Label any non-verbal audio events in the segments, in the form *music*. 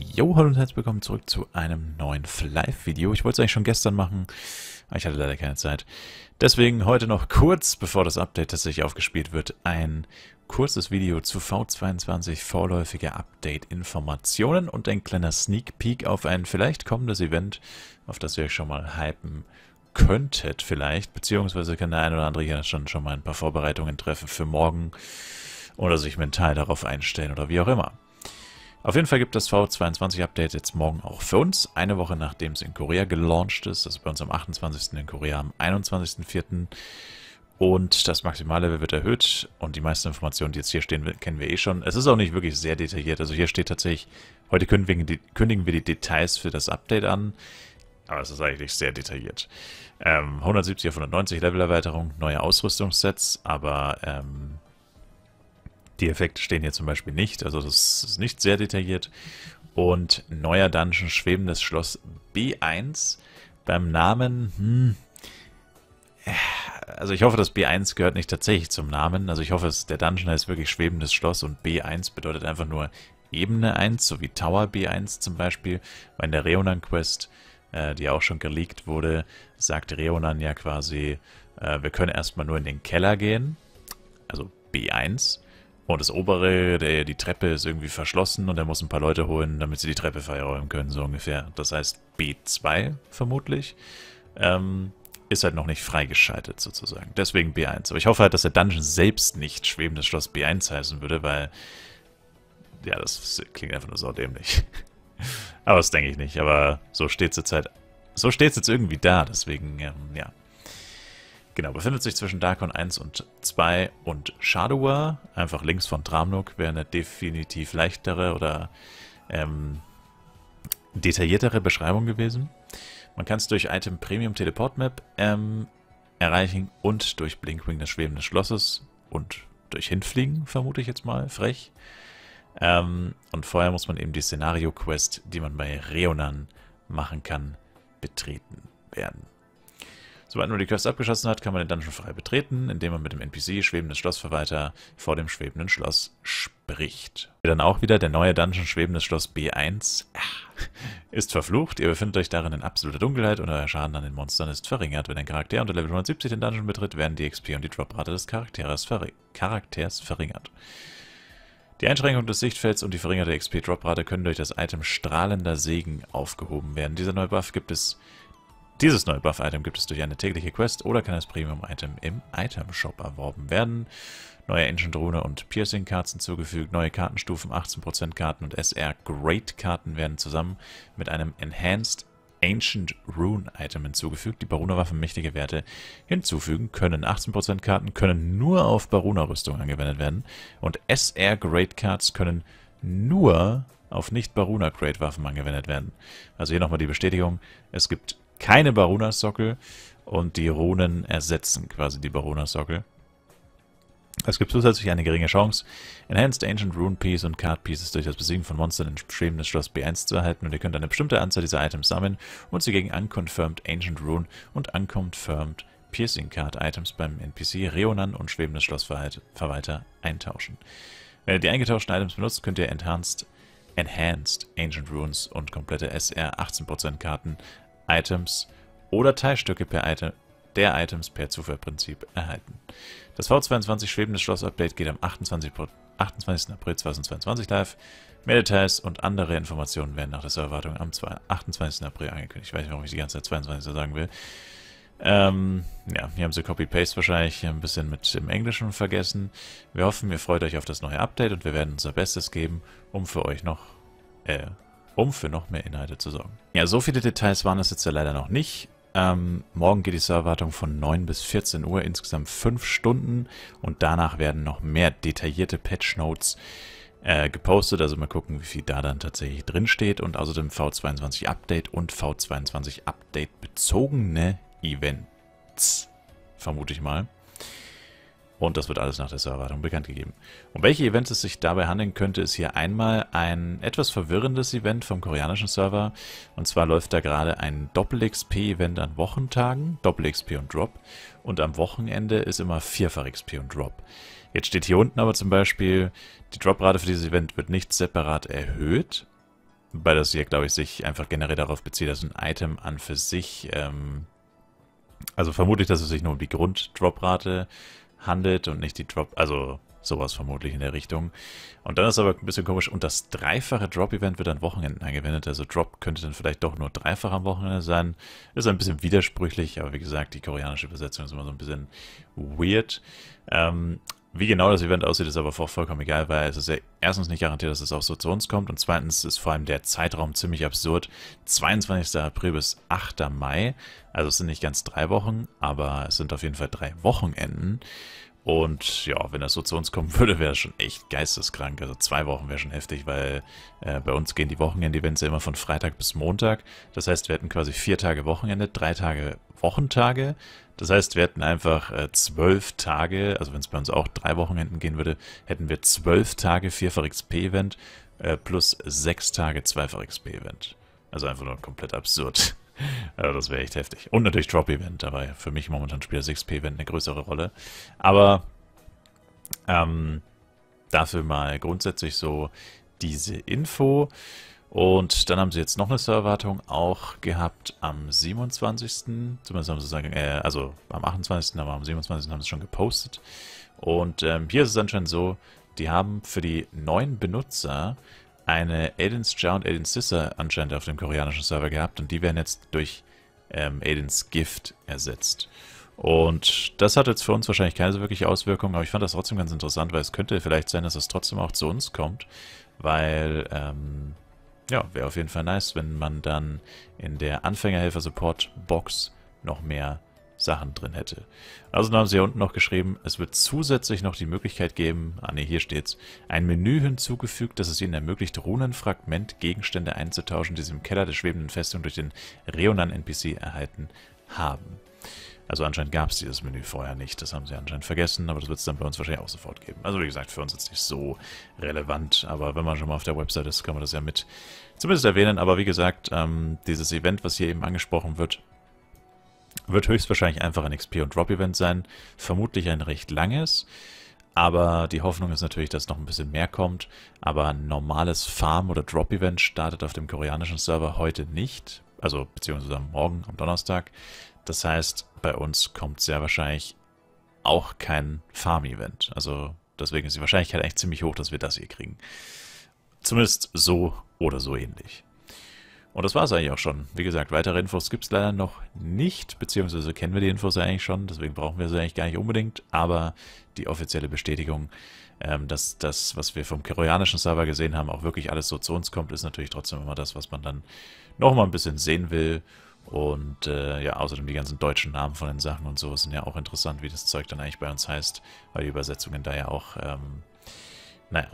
Jo, hallo und herzlich willkommen zurück zu einem neuen Live-Video. Ich wollte es eigentlich schon gestern machen, aber ich hatte leider keine Zeit. Deswegen heute noch kurz, bevor das Update tatsächlich aufgespielt wird, ein kurzes Video zu V22 vorläufige Update-Informationen und ein kleiner Sneak Peek auf ein vielleicht kommendes Event, auf das ihr euch schon mal hypen könntet vielleicht, beziehungsweise kann der ein oder andere hier schon, schon mal ein paar Vorbereitungen treffen für morgen oder sich mental darauf einstellen oder wie auch immer. Auf jeden Fall gibt das V22-Update jetzt morgen auch für uns, eine Woche nachdem es in Korea gelauncht ist. Das ist bei uns am 28. in Korea, am 21.04. Und das Maximale wird erhöht und die meisten Informationen, die jetzt hier stehen, kennen wir eh schon. Es ist auch nicht wirklich sehr detailliert. Also hier steht tatsächlich, heute kündigen, wir die Details für das Update an. Aber es ist eigentlich sehr detailliert. Ähm, 170 auf 190 Levelerweiterung, neue Ausrüstungssets, aber ähm, die Effekte stehen hier zum Beispiel nicht, also das ist nicht sehr detailliert. Und neuer Dungeon, schwebendes Schloss B1. Beim Namen, hm, äh, also ich hoffe, das B1 gehört nicht tatsächlich zum Namen. Also ich hoffe, der Dungeon heißt wirklich schwebendes Schloss und B1 bedeutet einfach nur Ebene 1, so wie Tower B1 zum Beispiel. Weil in der Reonan-Quest, äh, die auch schon geleakt wurde, sagt Reonan ja quasi, äh, wir können erstmal nur in den Keller gehen, also B1. Und das obere, der, die Treppe ist irgendwie verschlossen und er muss ein paar Leute holen, damit sie die Treppe freiräumen können, so ungefähr. Das heißt B2 vermutlich. Ähm, ist halt noch nicht freigeschaltet sozusagen. Deswegen B1. Aber ich hoffe halt, dass der Dungeon selbst nicht schwebendes Schloss B1 heißen würde, weil... Ja, das klingt einfach nur so dämlich. *laughs* Aber das denke ich nicht. Aber so steht es jetzt halt... So steht es jetzt irgendwie da. Deswegen, ähm, ja, Genau, befindet sich zwischen Darkon 1 und 2 und Shadower, einfach links von Dramnok, wäre eine definitiv leichtere oder ähm, detailliertere Beschreibung gewesen. Man kann es durch Item Premium Teleport Map ähm, erreichen und durch Blinkwing des schwebenden Schlosses und durch Hinfliegen, vermute ich jetzt mal, frech. Ähm, und vorher muss man eben die Szenario-Quest, die man bei Reonan machen kann, betreten werden. Sobald man die Quest abgeschlossen hat, kann man den Dungeon frei betreten, indem man mit dem NPC Schwebendes Schlossverwalter vor dem Schwebenden Schloss spricht. Dann auch wieder der neue Dungeon Schwebendes Schloss B1 ah, ist verflucht. Ihr befindet euch darin in absoluter Dunkelheit und euer Schaden an den Monstern ist verringert. Wenn ein Charakter unter Level 170 den Dungeon betritt, werden die XP und die Droprate des Charakters, verri Charakters verringert. Die Einschränkung des Sichtfelds und die verringerte XP-Droprate können durch das Item Strahlender Segen aufgehoben werden. Dieser neue Buff gibt es dieses neue Buff-Item gibt es durch eine tägliche Quest oder kann als Premium-Item im Item-Shop erworben werden. Neue Ancient-Rune und Piercing-Karten zugefügt, neue Kartenstufen, 18% Karten und SR-Great-Karten werden zusammen mit einem Enhanced Ancient Rune Item hinzugefügt, die Baruna-Waffen mächtige Werte hinzufügen können. 18% Karten können nur auf Baruna-Rüstung angewendet werden und SR Grade Cards können nur auf nicht Baruna Grade Waffen angewendet werden. Also hier nochmal die Bestätigung, es gibt keine Baronas-Sockel und die Runen ersetzen quasi die Baronas-Sockel. Es gibt zusätzlich eine geringe Chance, Enhanced Ancient Rune Piece und Card Pieces durch das Besiegen von Monstern in Streben des Schloss B1 zu erhalten und ihr könnt eine bestimmte Anzahl dieser Items sammeln und sie gegen Unconfirmed Ancient Rune und Unconfirmed Piercing Card Items beim NPC Reonan und Schwebendes Schlossverwalter eintauschen. Wenn ihr die eingetauschten Items benutzt, könnt ihr Enhanced, Enhanced Ancient Runes und komplette SR 18% Karten Items oder Teilstücke per Item, der Items per Zufallprinzip erhalten. Das V22 schwebende Schloss-Update geht am 28, 28. April 2022 live. Mehr Details und andere Informationen werden nach der Erwartung am 28. April angekündigt. Ich weiß nicht, warum ich die ganze Zeit 22. sagen will. Ähm, ja, hier haben sie Copy-Paste wahrscheinlich ein bisschen mit dem Englischen vergessen. Wir hoffen, ihr freut euch auf das neue Update und wir werden unser Bestes geben, um für euch noch äh, um für noch mehr Inhalte zu sorgen. Ja, so viele Details waren es jetzt ja leider noch nicht. Ähm, morgen geht die Serverwartung von 9 bis 14 Uhr, insgesamt 5 Stunden. Und danach werden noch mehr detaillierte Patch Notes äh, gepostet. Also mal gucken, wie viel da dann tatsächlich drin steht. Und außerdem V22 Update und V22 Update bezogene Events. Vermute ich mal. Und das wird alles nach der Serverwartung bekannt gegeben. Um welche Events es sich dabei handeln könnte, ist hier einmal ein etwas verwirrendes Event vom koreanischen Server. Und zwar läuft da gerade ein Doppel-XP-Event an Wochentagen, Doppel-XP und Drop. Und am Wochenende ist immer Vierfach XP und Drop. Jetzt steht hier unten aber zum Beispiel, die Droprate für dieses Event wird nicht separat erhöht. Weil das hier, glaube ich, sich einfach generell darauf bezieht, dass ein Item an für sich... Ähm, also vermutlich, dass es sich nur um die Grund-Drop-Rate handelt und nicht die Drop, also sowas vermutlich in der Richtung. Und dann ist aber ein bisschen komisch, und das dreifache Drop-Event wird an Wochenenden angewendet, also Drop könnte dann vielleicht doch nur dreifach am Wochenende sein. Ist ein bisschen widersprüchlich, aber wie gesagt, die koreanische Übersetzung ist immer so ein bisschen weird. Ähm, wie genau das Event aussieht, ist aber vollkommen egal, weil es ist ja erstens nicht garantiert, dass es auch so zu uns kommt und zweitens ist vor allem der Zeitraum ziemlich absurd. 22. April bis 8. Mai, also es sind nicht ganz drei Wochen, aber es sind auf jeden Fall drei Wochenenden und ja, wenn das so zu uns kommen würde, wäre das schon echt geisteskrank. Also zwei Wochen wäre schon heftig, weil äh, bei uns gehen die Wochenende-Events ja immer von Freitag bis Montag. Das heißt, wir hätten quasi vier Tage Wochenende, drei Tage Wochentage. Das heißt, wir hätten einfach äh, zwölf Tage, also wenn es bei uns auch drei Wochenenden gehen würde, hätten wir zwölf Tage vierfach XP-Event äh, plus sechs Tage zweifach XP-Event. Also einfach nur komplett absurd also das wäre echt heftig. Und natürlich Drop-Event, dabei für mich momentan spielt 6P event eine größere Rolle. Aber ähm, dafür mal grundsätzlich so diese Info. Und dann haben sie jetzt noch eine Serverwartung auch gehabt am 27. Zumindest haben sie sagen, äh, also am 28., aber am 27. haben sie es schon gepostet. Und ähm, hier ist es anscheinend so, die haben für die neuen Benutzer eine Aidens Jar und Aidens Sister anscheinend auf dem koreanischen Server gehabt und die werden jetzt durch ähm, Aidens Gift ersetzt. Und das hat jetzt für uns wahrscheinlich keine so wirkliche Auswirkung, aber ich fand das trotzdem ganz interessant, weil es könnte vielleicht sein, dass es trotzdem auch zu uns kommt, weil, ähm, ja, wäre auf jeden Fall nice, wenn man dann in der Anfängerhelfer-Support-Box noch mehr Sachen drin hätte. Also dann haben sie hier unten noch geschrieben, es wird zusätzlich noch die Möglichkeit geben, ah ne, hier steht's, ein Menü hinzugefügt, das es ihnen ermöglicht, Runenfragment Gegenstände einzutauschen, die sie im Keller der schwebenden Festung durch den Reonan-NPC erhalten haben. Also anscheinend gab es dieses Menü vorher nicht, das haben sie anscheinend vergessen, aber das wird es dann bei uns wahrscheinlich auch sofort geben. Also wie gesagt, für uns ist es nicht so relevant, aber wenn man schon mal auf der Website ist, kann man das ja mit zumindest erwähnen. Aber wie gesagt, ähm, dieses Event, was hier eben angesprochen wird, wird höchstwahrscheinlich einfach ein XP- und Drop-Event sein. Vermutlich ein recht langes. Aber die Hoffnung ist natürlich, dass noch ein bisschen mehr kommt. Aber ein normales Farm- oder Drop-Event startet auf dem koreanischen Server heute nicht. Also beziehungsweise morgen, am Donnerstag. Das heißt, bei uns kommt sehr wahrscheinlich auch kein Farm-Event. Also deswegen ist die Wahrscheinlichkeit eigentlich ziemlich hoch, dass wir das hier kriegen. Zumindest so oder so ähnlich. Und das war es eigentlich auch schon. Wie gesagt, weitere Infos gibt es leider noch nicht, beziehungsweise kennen wir die Infos eigentlich schon, deswegen brauchen wir sie eigentlich gar nicht unbedingt, aber die offizielle Bestätigung, ähm, dass das, was wir vom koreanischen Server gesehen haben, auch wirklich alles so zu uns kommt, ist natürlich trotzdem immer das, was man dann nochmal ein bisschen sehen will. Und äh, ja, außerdem die ganzen deutschen Namen von den Sachen und so sind ja auch interessant, wie das Zeug dann eigentlich bei uns heißt, weil die Übersetzungen da ja auch, ähm, naja,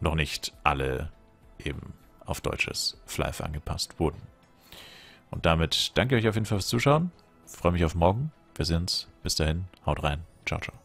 noch nicht alle eben auf deutsches Flive angepasst wurden. Und damit danke ich euch auf jeden Fall fürs Zuschauen. Freue mich auf morgen. Wir sehen uns. Bis dahin. Haut rein. Ciao, ciao.